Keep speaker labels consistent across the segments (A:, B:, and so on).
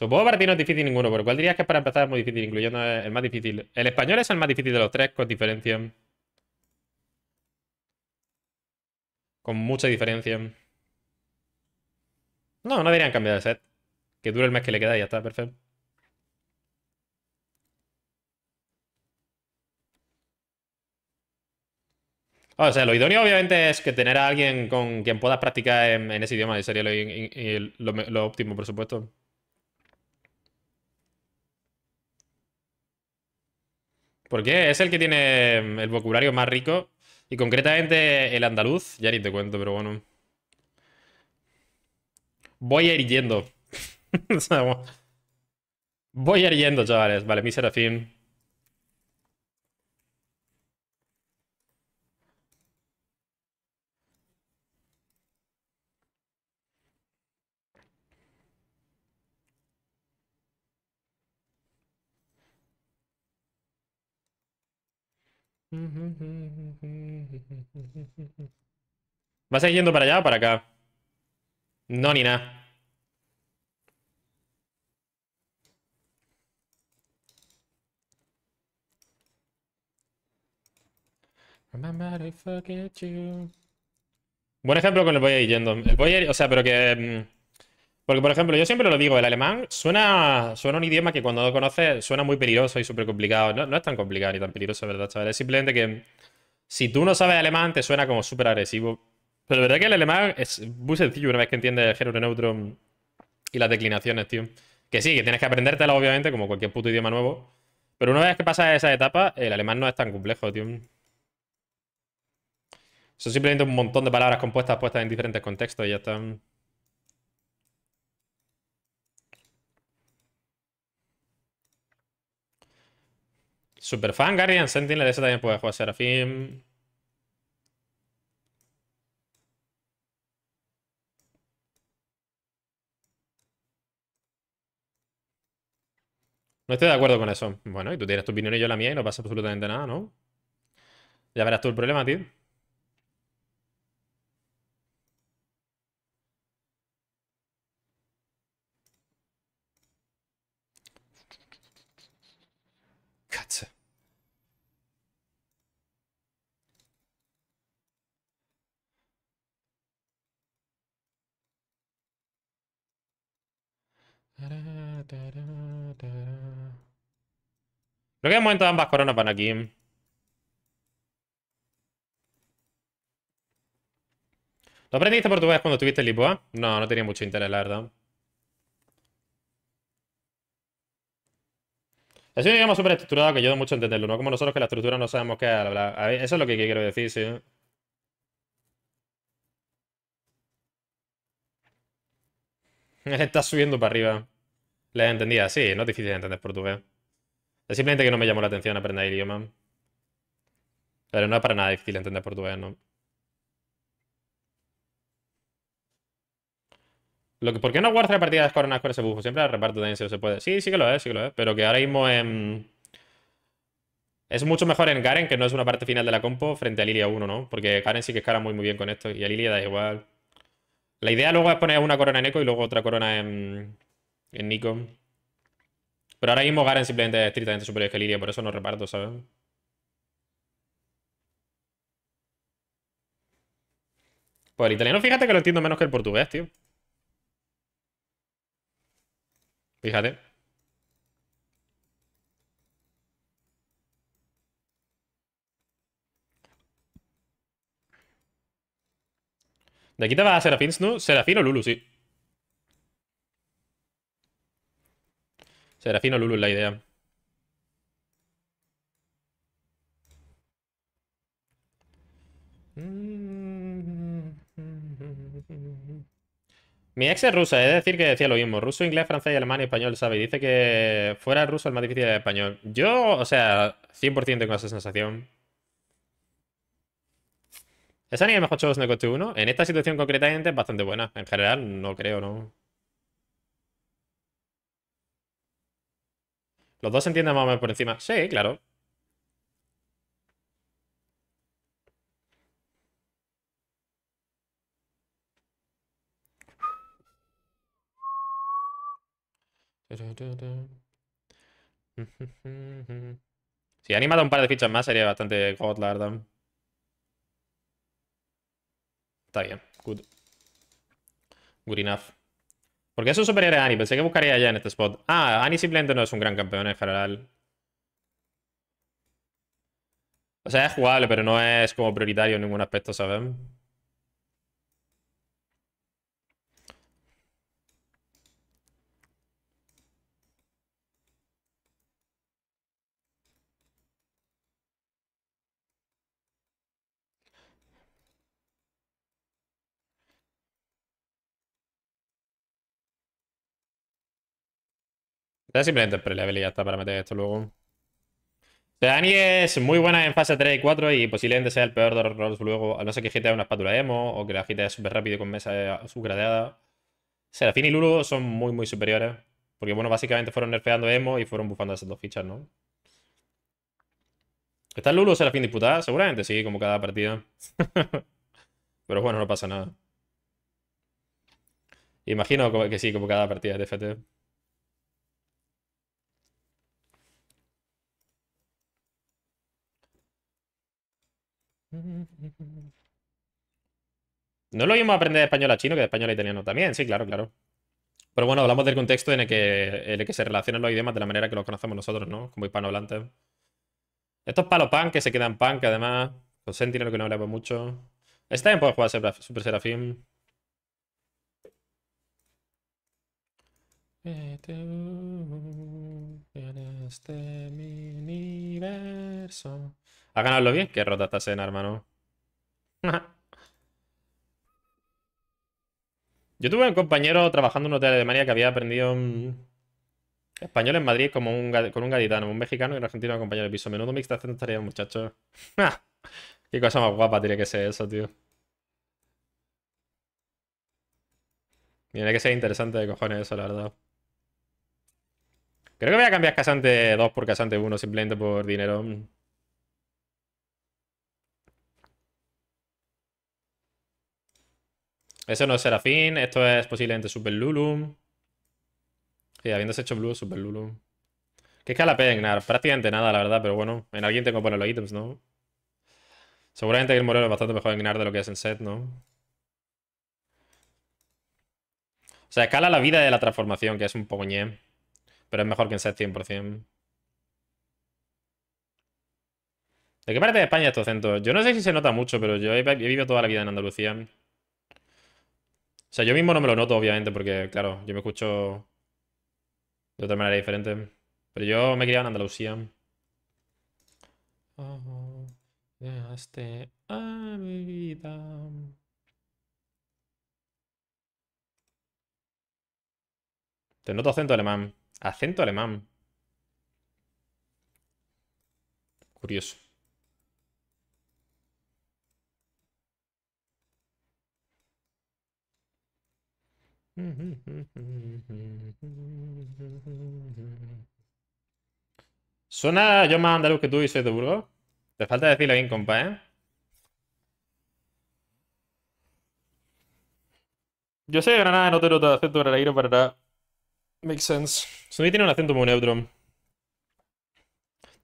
A: Supongo que para ti no es difícil ninguno, pero ¿cuál dirías que para empezar es muy difícil, incluyendo el más difícil? El español es el más difícil de los tres, con diferencia. Con mucha diferencia. No, no deberían cambiar de set. Que dure el mes que le queda y ya está, perfecto. Ah, o sea, lo idóneo obviamente es que tener a alguien con quien puedas practicar en, ese idioma. Sería lo óptimo, por supuesto. Porque es el que tiene mm, el vocabulario más rico. Y concretamente el andaluz. Ya ni te cuento, pero bueno. Voy a ir Voy a chavales. Vale, mi serafín. ¿Vas a ir yendo para allá o para acá? No, ni nada. Buen ejemplo con el voy a ir yendo. voy o sea, pero que... Mm, porque, por ejemplo, yo siempre lo digo, el alemán suena, suena un idioma que cuando lo conoces suena muy peligroso y súper complicado. No, es tan complicado ni tan peligroso, ¿verdad, chaval? Es simplemente que si tú no sabes alemán te suena como súper agresivo. Pero la verdad que el alemán es muy sencillo una vez que entiendes el género neutro y las declinaciones, tío. Que sí, que tienes que aprendértelo, obviamente, como cualquier puto idioma nuevo. Pero una vez que pasas esa etapa, el alemán no es tan complejo, tío. Son simplemente un montón de palabras compuestas, puestas en diferentes contextos y ya están... Superfan, Guardian, Sentinel, ese también puede jugar Serafim. No estoy de acuerdo con eso. Bueno, y tú tienes tu opinión y yo la mía y no pasa absolutamente nada, ¿no? Ya verás tú el problema, tío.
B: Creo
A: que de momento ambas coronas van aquí. ¿Lo aprendiste portugués cuando estuviste en Lisboa? No, no tenía mucho interés, la verdad. Es un idioma súper estructurado que ayuda mucho a entenderlo, ¿no? Como nosotros que la estructura no sabemos qué es, Eso es lo que quiero decir, sí. Está subiendo para arriba. Les entendía, sí, no es difícil entender portugués. Es simplemente que no me llamó la atención aprender idioma. Pero no es para nada difícil entender portugués, ¿no? Lo que, ¿Por qué no guardas la partida de coronas con ese bufo? Siempre la reparto también si se puede. Sí, sí que lo es, sí que lo es. Pero que ahora mismo en... Em, es mucho mejor en Karen, que no es una parte final de la compo, frente a Lilia 1, ¿no? Porque Garen sí que escala muy muy bien con esto. Y a Lilia da igual. La idea luego es poner una corona en eco y luego otra corona en, en Nikon. Pero ahora mismo Garen simplemente es estrictamente superior que Liria, por eso no reparto, ¿sabes? Pues el italiano, fíjate que lo entiendo menos que el portugués, tío. Fíjate. De aquí te va a ¿no? Serafín o Lulu, sí. Serafín o Lulu es la idea. Mi ex es rusa, es decir, que decía lo mismo. Ruso, inglés, francés, alemán y español, ¿sabe? dice que fuera el ruso el más difícil de español. Yo, o sea, 100% tengo esa sensación. Esa anime mejor de coste 1. En esta situación concretamente es bastante buena. En general, no creo, ¿no? Los dos se entienden más o menos por encima. Sí, claro. Si animado un par de fichas más sería bastante god, la verdad. Está bien. Good. Good enough. Porque eso superior a Annie? Pensé que buscaría ya en este spot. Ah, Annie simplemente no es un gran campeón en general. O sea, es jugable, pero no es como prioritario en ningún aspecto, ¿saben? simplemente pre pre-level y ya está para meter esto luego. Dani es muy buena en fase 3 y 4 y posiblemente sea el peor de los rolls luego, a no ser que gite una espátula emo o que la gite súper rápido con mesa subgradeada. Eh, Serafín y Lulu son muy, muy superiores. Porque, bueno, básicamente fueron nerfeando emo y fueron bufando esas dos fichas, ¿no? ¿Está Lulu o Serafín disputada? Seguramente sí, como cada partida. Pero bueno, no pasa nada. Imagino que sí, como cada partida de FT. No es lo mismo aprender español a chino que de español a italiano también, sí, claro, claro. Pero bueno, hablamos del contexto en el que, que se relacionan los idiomas de la manera que los conocemos nosotros, ¿no? Como hispanohablantes. Estos palos pan que se quedan pan, que además, con Sentinel que no hablamos mucho. Está también puede jugar Super Serafín.
B: Este universo.
A: ¿Ha ganado bien? Qué rota esta escena, hermano. Yo tuve un compañero trabajando en un hotel de Alemania que había aprendido español en Madrid como un, con un gaditano, un mexicano y un argentino compañero de piso. Menudo mixta haciendo estaría, muchachos. Qué cosa más guapa tiene que ser eso, tío. Tiene que ser interesante de cojones eso, la verdad. Creo que voy a cambiar Casante 2 por Casante 1 simplemente por dinero. Eso no es Serafín, esto es posiblemente Super Lulum. y habiéndose hecho Blue, Super Lulum. ¿Qué escala de Gnar? Prácticamente nada, la verdad, pero bueno, en alguien tengo que poner los ítems, ¿no? Seguramente que el Moreno es bastante mejor en Gnar de lo que es en set, ¿no? O sea, escala la vida de la transformación, que es un poco ñé. Pero es mejor que en set 100%. ¿De qué parte de España estos centros? Yo no sé si se nota mucho, pero yo he vivido toda la vida en Andalucía sea, yo mismo no me lo noto, obviamente, porque, claro, yo me escucho de otra manera diferente. Pero yo me criado en Andalucía. Te noto acento alemán. Acento alemán. Curioso. Suena yo más andaluz que tú y soy de Burgos. Te falta decirlo bien, compa, ¿eh? Yo sé de Granada, no tengo todo acento para nada. Makes sense. tiene un acento muy neutro.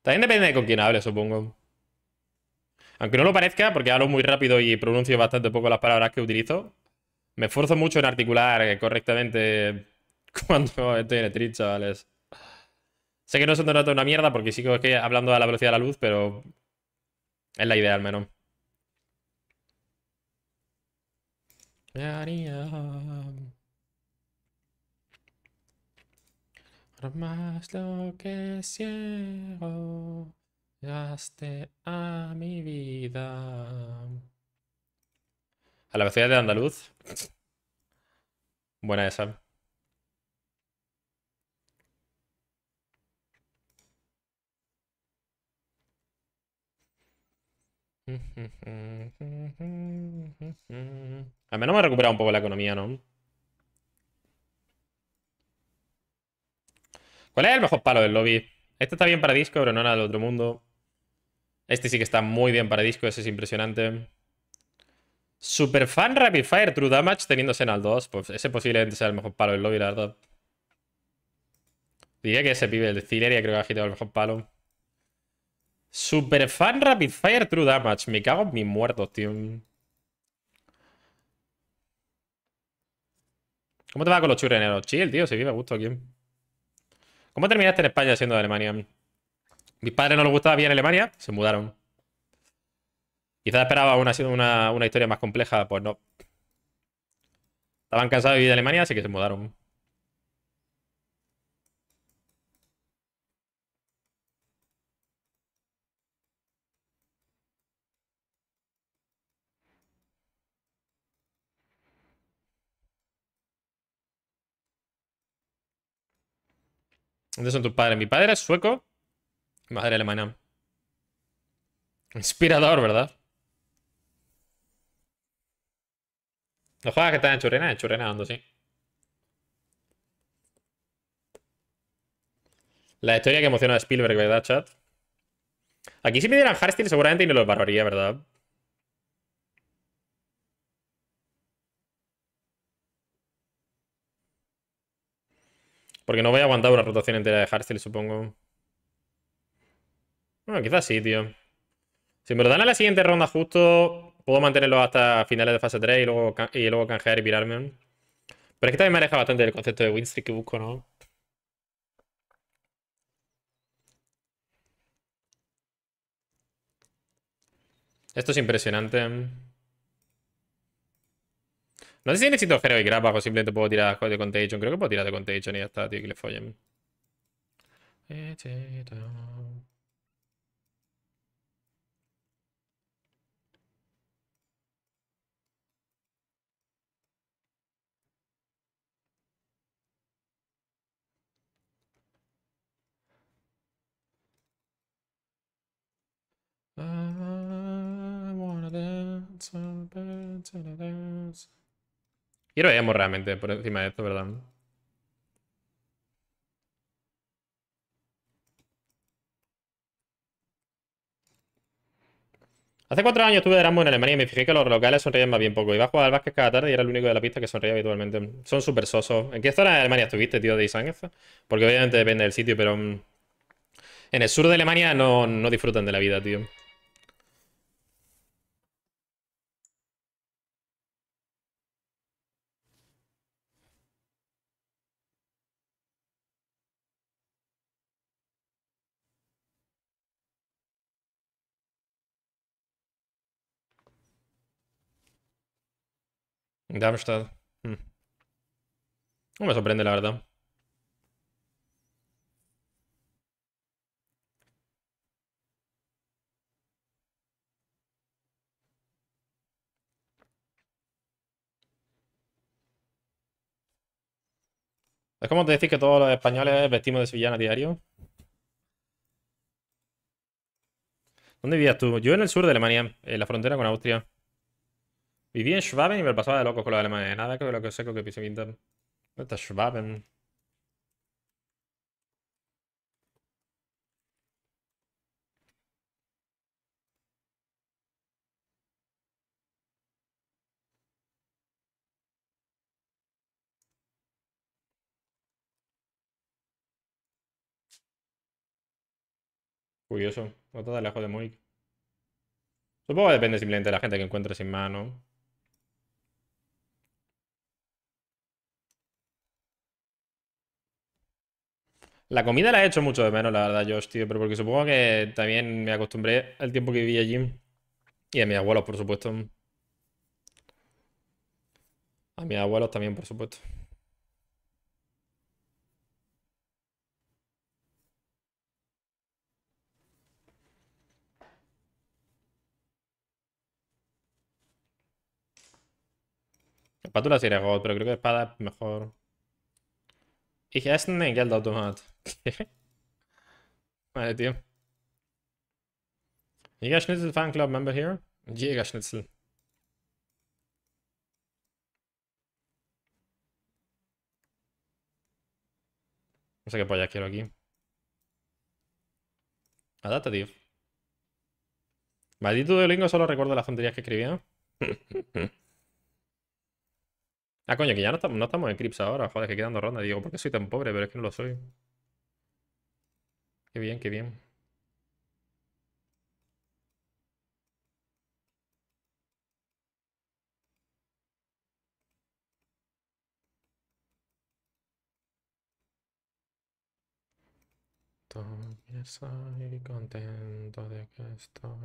A: También depende de con quién hable, supongo. Aunque no lo parezca, porque hablo muy rápido y pronuncio bastante poco las palabras que utilizo, me esfuerzo mucho en articular eh, correctamente cuando estoy en trip, chavales. Sé que no se trata una mierda porque sigo que hablando a la velocidad de la luz, pero es la idea al menos.
B: más lo que ciego, gaste a mi vida.
A: A la velocidad de Andaluz. Buena esa. Al menos me ha recuperado un poco la economía, ¿no? ¿Cuál es el mejor palo del lobby? Este está bien para disco, pero no nada del otro mundo. Este sí que está muy bien para disco, ese es impresionante. Superfan Rapid Fire, True Damage, teniéndose en al 2. Pues ese posiblemente sea el mejor palo del lobby, la verdad. Diría que ese pibe, el de y creo que ha agitado el mejor palo. Superfan Rapid Fire, True Damage. Me cago en mis muertos, tío. ¿Cómo te va con los churreneros? Chill, tío, se vive a gusto aquí. ¿Cómo terminaste en España siendo de Alemania? Mis padres no les gustaba bien Alemania, se mudaron. Quizás esperaba una, una, una historia más compleja, pues no. Estaban cansados de vivir en Alemania, así que se mudaron. ¿Dónde son tus padres? Mi padre es sueco, mi madre alemana. Inspirador, ¿verdad? No juegas que estás Churena ando, sí. La historia que emociona a Spielberg, ¿verdad, chat? Aquí si me dieran hardstyle seguramente y no lo barbaría, ¿verdad? Porque no voy a aguantar una rotación entera de hardstyle, supongo. Bueno, quizás sí, tío. Si me lo dan a la siguiente ronda justo, puedo mantenerlo hasta finales de fase 3 y luego, y luego canjear y pirarme. Pero es que también me aleja bastante el concepto de winstreak que busco, ¿no? Esto es impresionante. No sé si necesito y Grab o simplemente puedo tirar de Contagion. Creo que puedo tirar de Contagion y ya está, tío, que le follen.
B: Eh, Quiero
A: Emo realmente por encima de esto, ¿verdad? Hace cuatro años estuve de Rambo en Alemania y me fijé que los locales sonreían más bien poco. Iba a jugar al básquet cada tarde y era el único de la pista que sonreía habitualmente. Son súper sosos. ¿En qué zona de Alemania estuviste, tío, de Isang? Porque obviamente depende del sitio, pero... Mm, en el sur de Alemania no, no disfrutan de la vida, tío. Darmstadt. Mm. No me sorprende, la verdad. Es como te decir que todos los españoles vestimos de sevillana diario. ¿Dónde vivías tú? Yo en el sur de Alemania, en la frontera con Austria. Viví en Schwaben y me lo pasaba de loco con los alemanes. Nada que lo que sé que pise Winter. ¿Dónde está Schwaben? Curioso, no está tan lejos de Moik. Supongo que depende simplemente de la gente que encuentres sin mano. La comida la he hecho mucho de menos, la verdad, yo, tío, pero porque supongo que también me acostumbré al tiempo que viví allí. Y a mis abuelos, por supuesto. A mis abuelos también, por supuesto. Espátula sí eres God, pero creo que espada es mejor. Ich esse eine Geldautomat. Meine schnitzel Jägerschnitzel Fanclub member here. Jägerschnitzel. No sé qué polla quiero aquí. Adapta, tío. Maldito Lingo solo recuerdo las tonterías que escribía. Ah, coño, que ya no estamos, en Crips ahora. Joder, que quedando ronda. Digo, ¿por qué soy tan pobre? Pero es que no lo soy. Qué bien, qué bien.
B: Estoy contento de que estoy.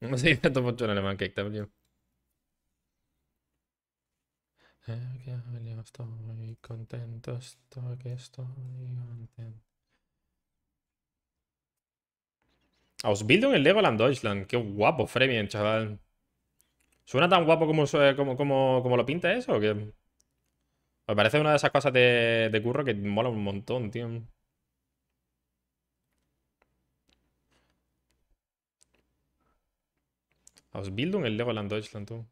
A: No sé, si tanto mucho en alemán, también.
B: Eh, Yo estoy contento, estoy que estoy contento.
A: Ausbildung en Legoland Deutschland. Qué guapo, Fremien, chaval. ¿Suena tan guapo como, eh, como, lo pinta eso? Me parece una de esas cosas de, curro que mola un montón, tío. Ausbildung en Legoland Deutschland, tú.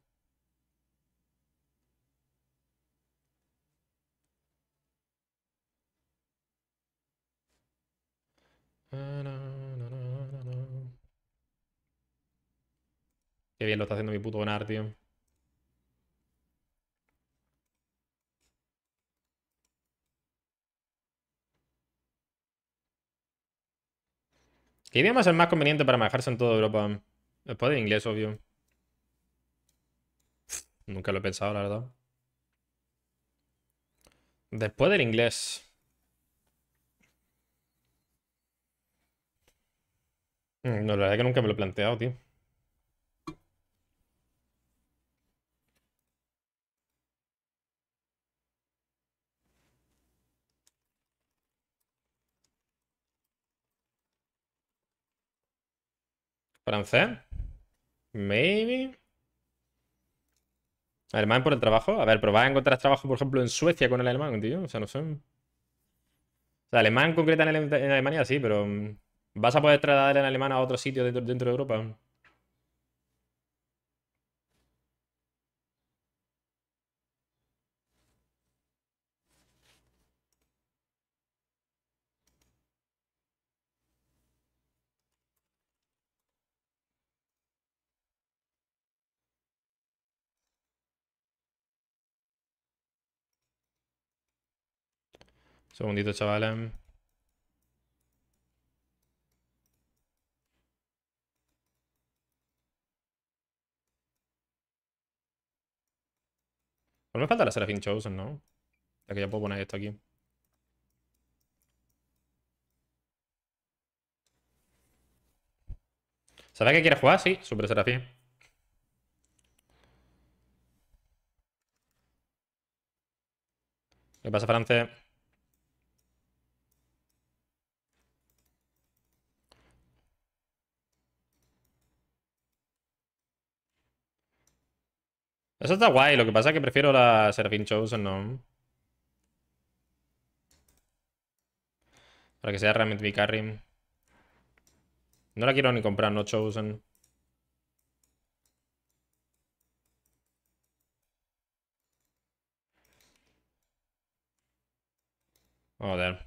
A: Qué bien lo está haciendo mi puto ganar, tío. ¿Qué idioma es el más conveniente para manejarse en toda Europa? Después del inglés, obvio. nunca lo he pensado, la verdad. Después del inglés. No, mm, la verdad es que nunca me lo he planteado, tío. ¿Francés? Maybe. ¿Alemán por el trabajo? A ver, pero vas a encontrar trabajo, por ejemplo, en Suecia con el alemán, tío. O sea, no sé. O sea, alemán concreta en, Alemania sí, pero... Mm, ¿Vas a poder trasladar el alemán a otro sitio dentro de Europa? Segundito, chavales. No me falta la Serafín Chosen, ¿no? Ya que ya puedo poner esto aquí. ¿Sabes que quiere jugar? Sí, Super serafín ¿Qué pasa, francés? Eso está guay, lo que pasa es que prefiero la Seraphine Chosen, ¿no? Para que sea realmente mi carry. No la quiero ni comprar, no Chosen. Joder.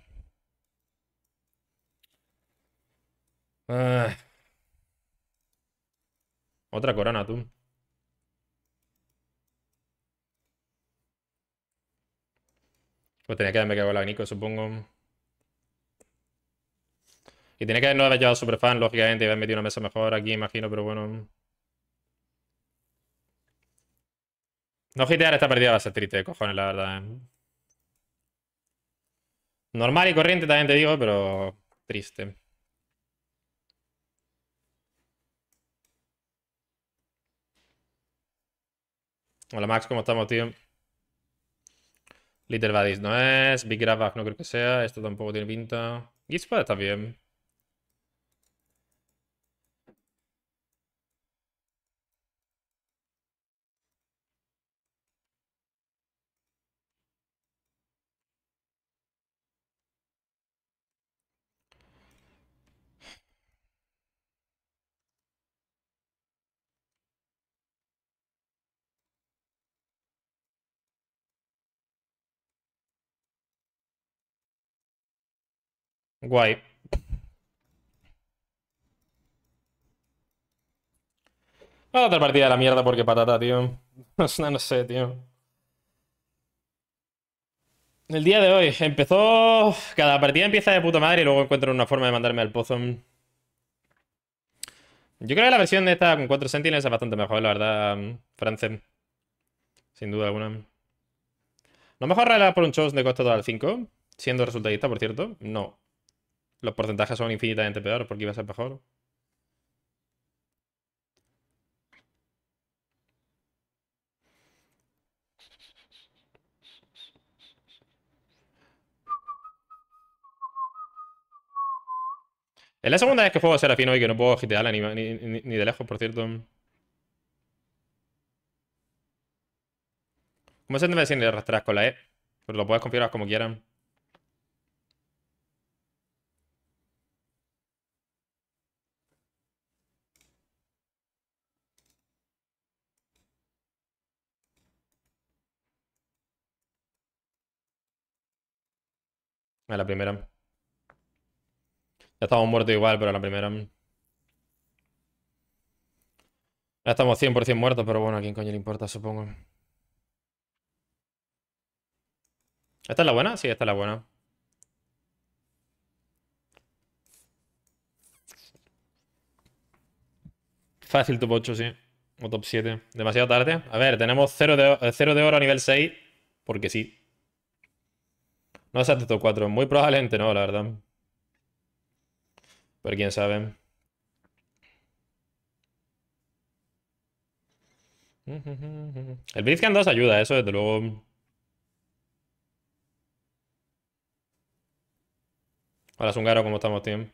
A: Ah. Otra corona, tú. Pues tenía que haberme cagado el abanico, supongo. Y tenía que no haber super Superfan, lógicamente, y haber metido una mesa mejor aquí, imagino, pero bueno. No hitear esta partida va a ser triste, cojones, la verdad. ¿eh? Normal y corriente también te digo, pero triste. Hola Max, ¿cómo estamos, tío? Little Baddies no es, Big Ravag no creo que sea, esto tampoco tiene pinta. Gizpa está bien. Guay. A otra partida de la mierda porque patata, tío. no sé, tío. El día de hoy empezó... Cada partida empieza de puta madre y luego encuentro una forma de mandarme al pozo. Yo creo que la versión de esta con 4 Sentinels es bastante mejor, la verdad, France. Sin duda alguna. ¿No arreglar por un show de costo total 5? Siendo resultadista, por cierto. No. Los porcentajes son infinitamente peores porque iba a ser mejor. Es la segunda vez que juego a fino y que no puedo gitearla ni, de lejos, por cierto. Como se entiende sin arrastrar con la E? Pero lo puedes configurar como quieran. A la primera. Ya estamos muertos igual, pero a la primera. Ya estamos 100% muertos, pero bueno, a quién coño le importa, supongo. ¿Esta es la buena? Sí, esta es la buena. Fácil top 8, sí. O top 7. Demasiado tarde. A ver, tenemos 0 de, 0 eh, de oro a nivel 6. Porque sí. No es top 4. Muy probablemente no, la verdad. Pero quién sabe.
B: El
A: Blitzcan 2 ayuda, eso desde luego. Hola, Sungaro, ¿cómo estamos, tío?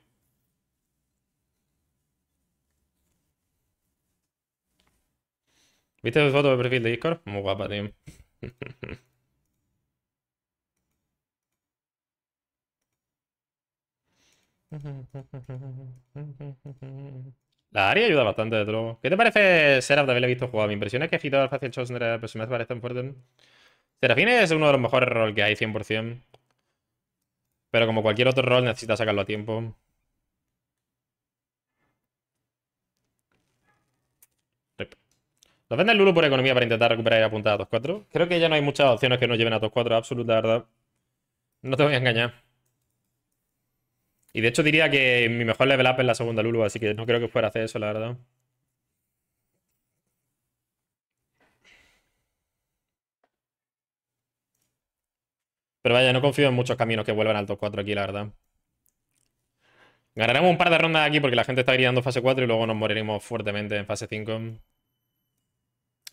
A: ¿Viste tu foto de perfil de Discord? Muy guapa, tío. La área ayuda bastante, de todo ¿Qué te parece Seraph de haberle visto jugar? Mi impresión es que al Fácil Pero pues, me parece tan fuerte. Serafine es uno de los mejores roles que hay, 100%. Pero como cualquier otro rol, necesita sacarlo a tiempo. ¿Lo venden Lulu por economía para intentar recuperar y apuntar a 2-4. Creo que ya no hay muchas opciones que nos lleven a 2-4, absoluta, la verdad. No te voy a engañar. Y de hecho diría que mi mejor level up es la segunda Lulu, así que no creo que fuera a hacer eso, la verdad. Pero vaya, no confío en muchos caminos que vuelvan al top 4 aquí, la verdad. Ganaremos un par de rondas aquí porque la gente está gritando fase 4 y luego nos moriremos fuertemente en fase 5.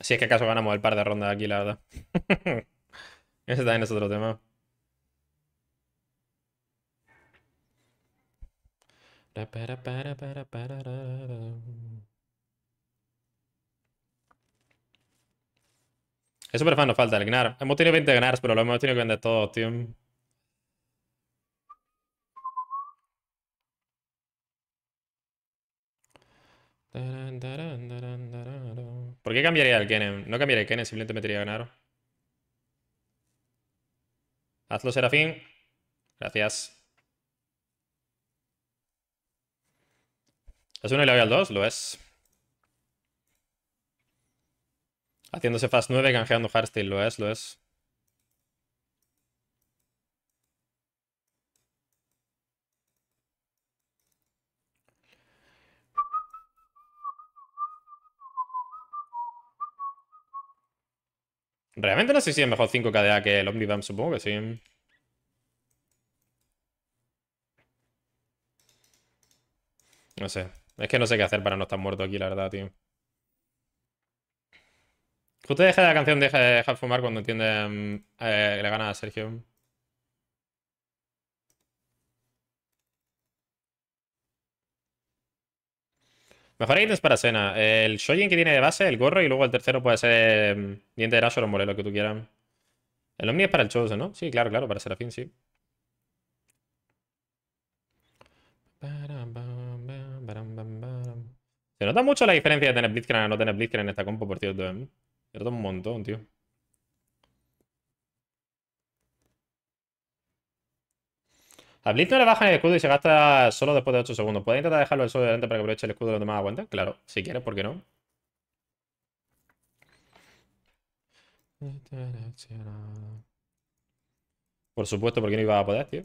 A: Si es que acaso ganamos el par de rondas aquí, la verdad. Ese también es otro tema. Es super fan, nos falta el Gnar. Hemos tenido 20 Gnars, pero lo hemos tenido que vender todos, tío. ¿Por qué cambiaría el Kennen? No cambiaría el Kennen, simplemente metería a Gnar. Hazlo, Serafín. Gracias. ¿Es un al 2? Lo es. Haciéndose fast 9, canjeando hardstyle. Lo es, lo es. Realmente no sé si es mejor 5 KDA que el Omnibam, supongo que sí. No sé. Es que no sé qué hacer para no estar muerto aquí, la verdad, tío. Justo deja la canción Deja de dejar eh, fumar cuando entiende mm, eh, le gana a Sergio. Mejor ítems para cena. El Shojin que tiene de base, el gorro, y luego el tercero puede ser mm, diente de raso o morelo, lo que tú quieras. El Omni es para el Chosen, ¿no? Sí, claro, claro, para Serafín, sí. Para, se nota mucho la diferencia de tener Blitzcrank o no tener Blitzcrank en esta compo, por cierto. ¿eh? Se nota un montón, tío. A Blitz no le bajan el escudo y se gasta solo después de 8 segundos. ¿Puedes intentar dejarlo el suelo delante para que aproveche el escudo de los demás aguanten? Claro, si quieres, ¿por qué no? Por supuesto, porque no iba a poder, tío.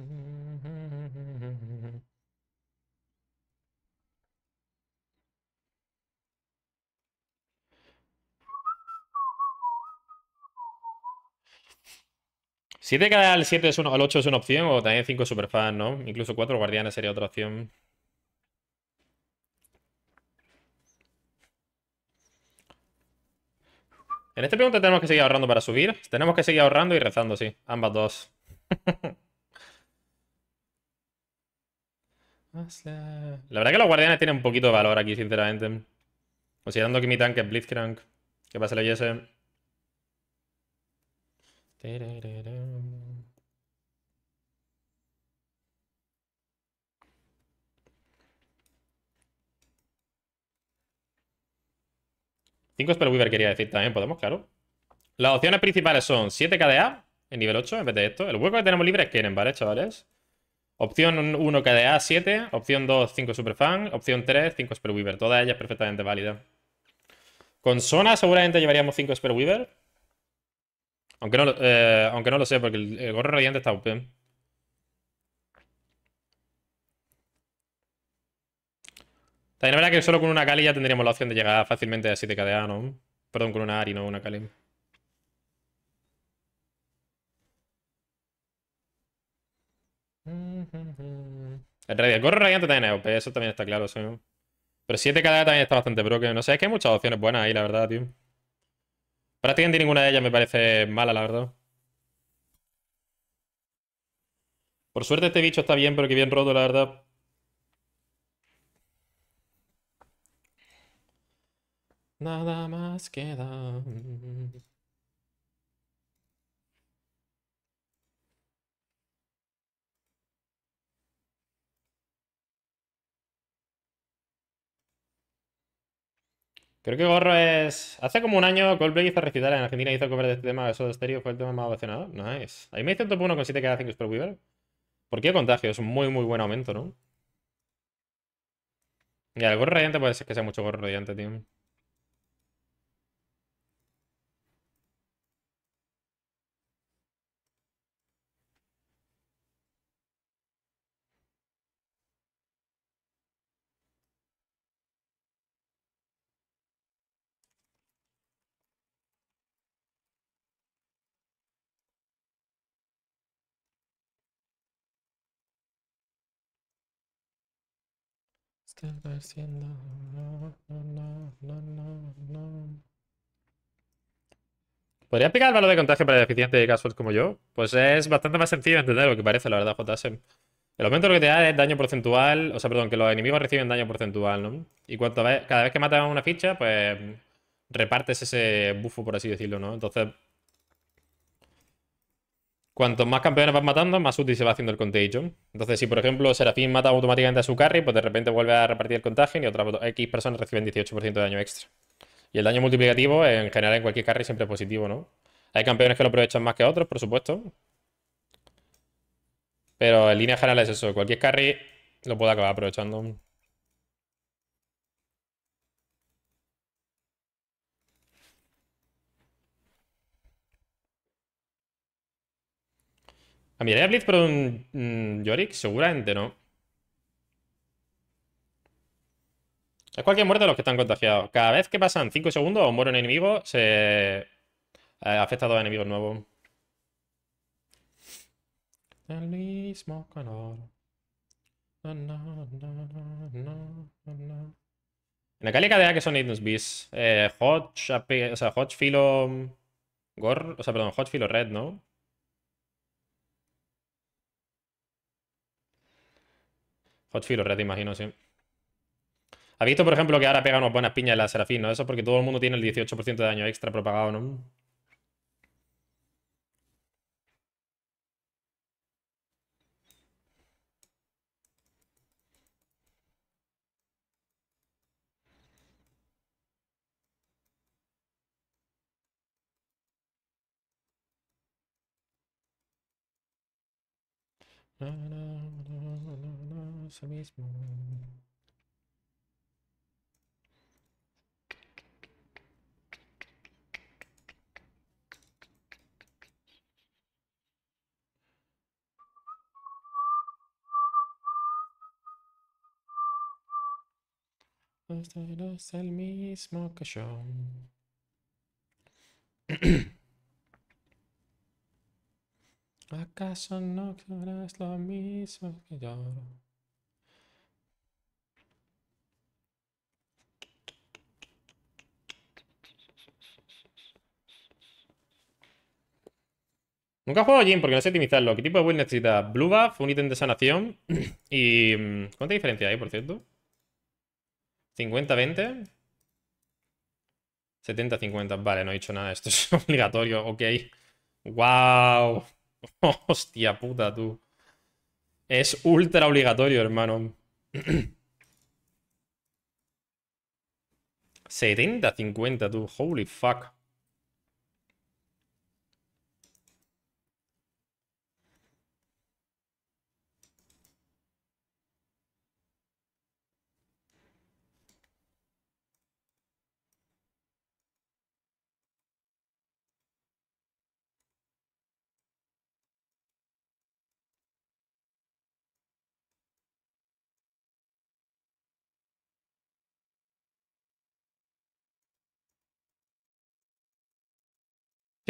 A: si cada el 7 es uno, 8 es una opción o también 5 superfans, ¿no? Incluso 4 guardianes sería otra opción. En este pregunta tenemos que seguir ahorrando para subir. Tenemos que seguir ahorrando y rezando, sí. Ambas dos.
B: La
A: verdad que los guardianes tienen un poquito de valor aquí, sinceramente. Considerando que mi tanque es Blitzcrank. Que pasa la 5 Spell Weaver quería decir también, podemos, claro. Las opciones principales son 7 KDA en nivel 8, en vez de esto. El hueco que tenemos libre es Keren, ¿vale, chavales? Opción 1 KDA 7, opción 2 5 Superfan, opción 3 5 Spellweaver. Todas ellas perfectamente válidas. Con Sona seguramente llevaríamos 5 Weaver aunque no, eh, aunque no lo sé, porque el, gorro radiante está OP. ¿eh? También es verdad que solo con una Kali ya tendríamos la opción de llegar fácilmente a 7 KDA, ¿no? Perdón, con una Ari, no una Kali.
B: El,
A: gorro radiante también es OP, ¿eh? eso también está claro, sí. Pero 7 KDA también está bastante broken. No sé, es que hay muchas opciones buenas ahí, la verdad, tío. Prácticamente ninguna de ellas me parece mala, la verdad. Por suerte este bicho está bien, pero que bien roto, la verdad.
B: Nada más queda.
A: Creo que Gorro es... Hace como un año Coldplay hizo recital en Argentina hizo cover de este tema, de Soda Stereo. fue el tema más ovacionado. Nice. Ahí me dice el top 1 con 7 que 5 Weaver. ¿Por qué contagio? Es un muy, muy buen aumento, ¿no? y el gorro radiante puede ser que sea mucho gorro radiante, tío. ¿Podría aplicar el valor de contagio para deficientes de casual como yo? Pues es bastante más sencillo de entender lo que parece, la verdad, JSM. El aumento lo que te da es daño porcentual, o sea, perdón, que los enemigos reciben daño porcentual, ¿no? Y cuanto cada vez que matas una ficha, pues repartes ese buffo, por así decirlo, ¿no? Entonces, Cuantos más campeones vas matando, más útil se va haciendo el contagio. Entonces, si por ejemplo Serafín mata automáticamente a su carry, pues de repente vuelve a repartir el contagion y otras X personas reciben 18% de daño extra. Y el daño multiplicativo, en general, en cualquier carry siempre es positivo, ¿no? Hay campeones que lo aprovechan más que otros, por supuesto. Pero en línea general es eso. Cualquier carry lo puede acabar aprovechando. a Blitz por un Yorick? Seguramente no. Es cualquier muerte de los que están contagiados. Cada vez que pasan 5 segundos o muere un enemigo, se eh, afecta a dos enemigos nuevos.
B: El mismo color. en
A: la calle KDA que son Ignis Beasts. Eh, Hodge, o sea, Hodge Philo. Gor, o sea, perdón, Hodge Philo Red, ¿no? Hot Filo Red, imagino, sí. Ha visto, por ejemplo, que ahora pega unas buenas piñas en la Serafín, ¿no? Eso porque todo el mundo tiene el 18% de daño extra propagado, ¿no?
B: No, no, no. 500 مليون Salmi smoke show. Acaso no conoces lo mismo que yo.
A: Nunca he jugado a Jin porque no sé optimizarlo. ¿Qué tipo de build necesita? Blue buff, un ítem de sanación y... Mm, ¿Cuánta diferencia hay, por cierto? 50-20 70-50, vale, no he dicho nada Esto es obligatorio, ok Wow Hostia puta, tú Es ultra obligatorio, hermano 70-50, tú Holy fuck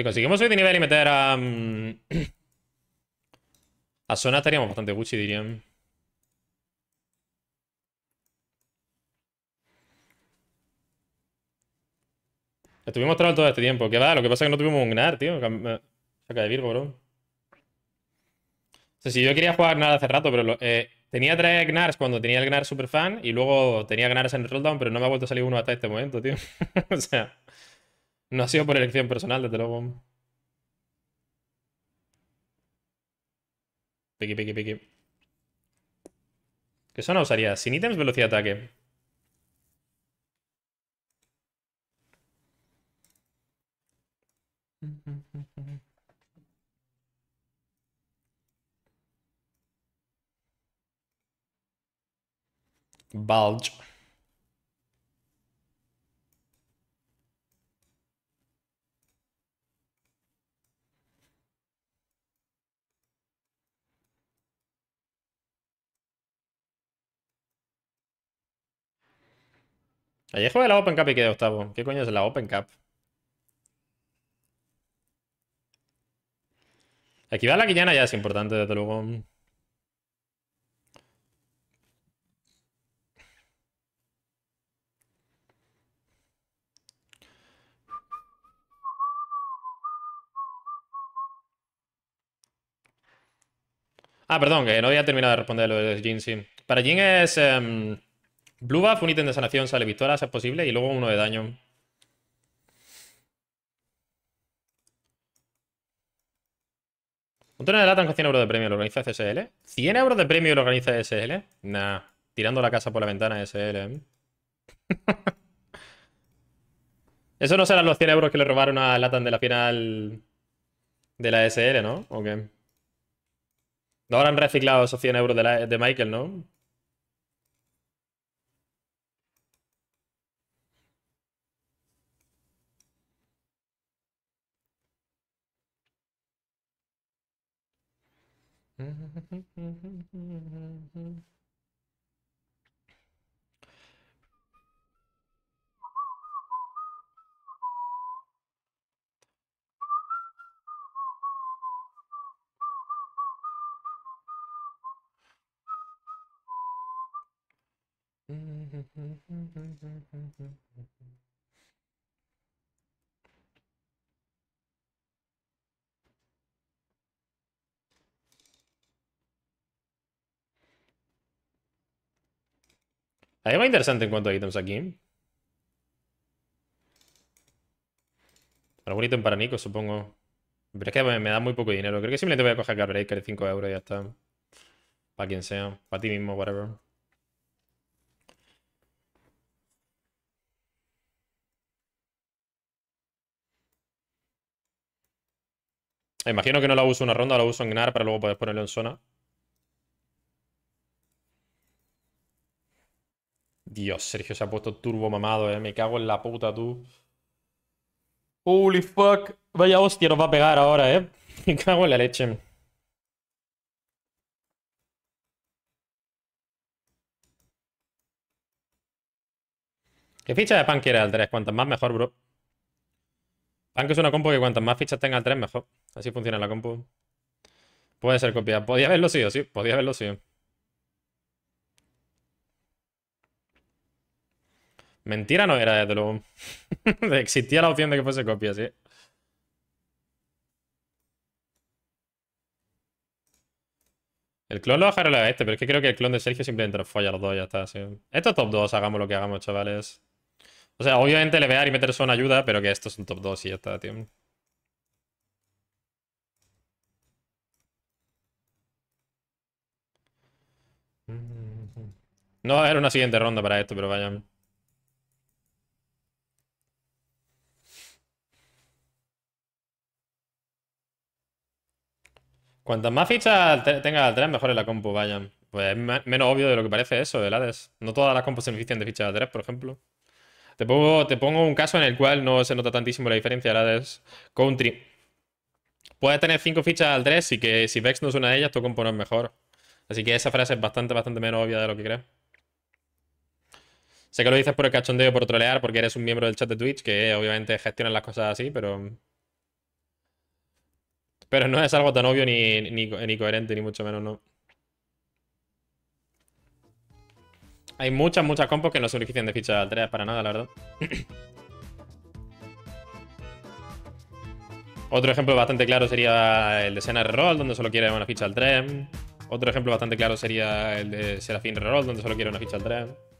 A: Si conseguimos subir de nivel y meter a... Mm, a zona estaríamos bastante Gucci, dirían. Estuvimos trabajando todo este tiempo. Que va, lo que pasa es que no tuvimos un gnar, tío. Eh, saca de Virgo, bro. O sea, si yo quería jugar nada hace rato, pero eh, tenía tres gnars cuando tenía el gnar fan y luego tenía gnars en el rolldown, pero no me ha vuelto a salir uno hasta este momento, tío. o sea... No ha sido por elección personal, de luego. Piqui, piqui, piqui. ¿Qué zona usaría? Sin ítems, velocidad de ataque. Bulge. Ayer jugué la Open Cup y quedé octavo. ¿Qué coño es la Open Cup? Aquí va la Guillana ya es importante, desde luego. Ah, perdón, que no había terminado de responder lo de Jin, sí. Para Jin es... Em, Blue buff, un ítem de sanación, sale victoria, si es posible, y luego uno de daño. Un tono de Latan con 100 euros de premio, lo organiza CSL. ¿100 euros de premio lo organiza SL? Nah, tirando la casa por la ventana SL. Eso no serán los 100 euros que le robaron a Latan de la final de la SL, ¿no? ¿O qué? No habrán reciclado esos 100 euros de Michael, ¿no?
B: Mm-hmm.
A: algo interesante en cuanto a ítems aquí. Algún ítem para Nico, supongo. Pero es que me, da muy poco dinero. Creo que simplemente voy a coger Garbreaker de 5 euros y ya está. Para quien sea. Para ti mismo, whatever. Imagino que no la uso una ronda, la uso en Gnar para luego poder ponerlo en zona. Dios, Sergio se ha puesto turbo mamado, eh. Me cago en la puta, tú. Holy fuck. Vaya hostia, nos va a pegar ahora, eh. Me cago en la leche. ¿Qué ficha de punk quiere al 3? Cuantas más, mejor, bro. Pan es una compu que cuantas más fichas tenga al 3, mejor. Así funciona la compu. Puede ser copiada. Podía haberlo sido, sí. Podía haberlo sido. Mentira no era, desde luego. Existía la opción de que fuese copia, sí. El clon lo bajaron a este, pero es que creo que el clon de Sergio simplemente nos falla los dos, ya está. Sí. Esto es top 2, hagamos lo que hagamos, chavales. O sea, obviamente le vea y meter son ayuda, pero que esto es un top 2 y ya está, tío. No era una siguiente ronda para esto, pero vayan. Cuantas más fichas tenga al 3, mejor es la compu vayan. Pues es menos obvio de lo que parece eso, el ADES. No todas las compus se benefician de fichas al 3, por ejemplo. Te pongo, un caso en el cual no se nota tantísimo la diferencia, el ADES. Country. Puedes tener 5 fichas al 3 y que si Vex no es una de ellas, tu compu no es mejor. Así que esa frase es bastante, bastante menos obvia de lo que crees. Sé que lo dices por el cachondeo, por trolear, porque eres un miembro del chat de Twitch, que obviamente gestionan las cosas así, pero pero no es algo tan obvio ni, coherente, ni mucho menos, no. Hay muchas, muchas compos que no se benefician de ficha 3 para nada, la verdad. Otro ejemplo bastante claro sería el de Senna Reroll, donde solo quiere una ficha al 3. Otro ejemplo bastante claro sería el de Serafín Reroll, donde solo quiere una ficha al 3.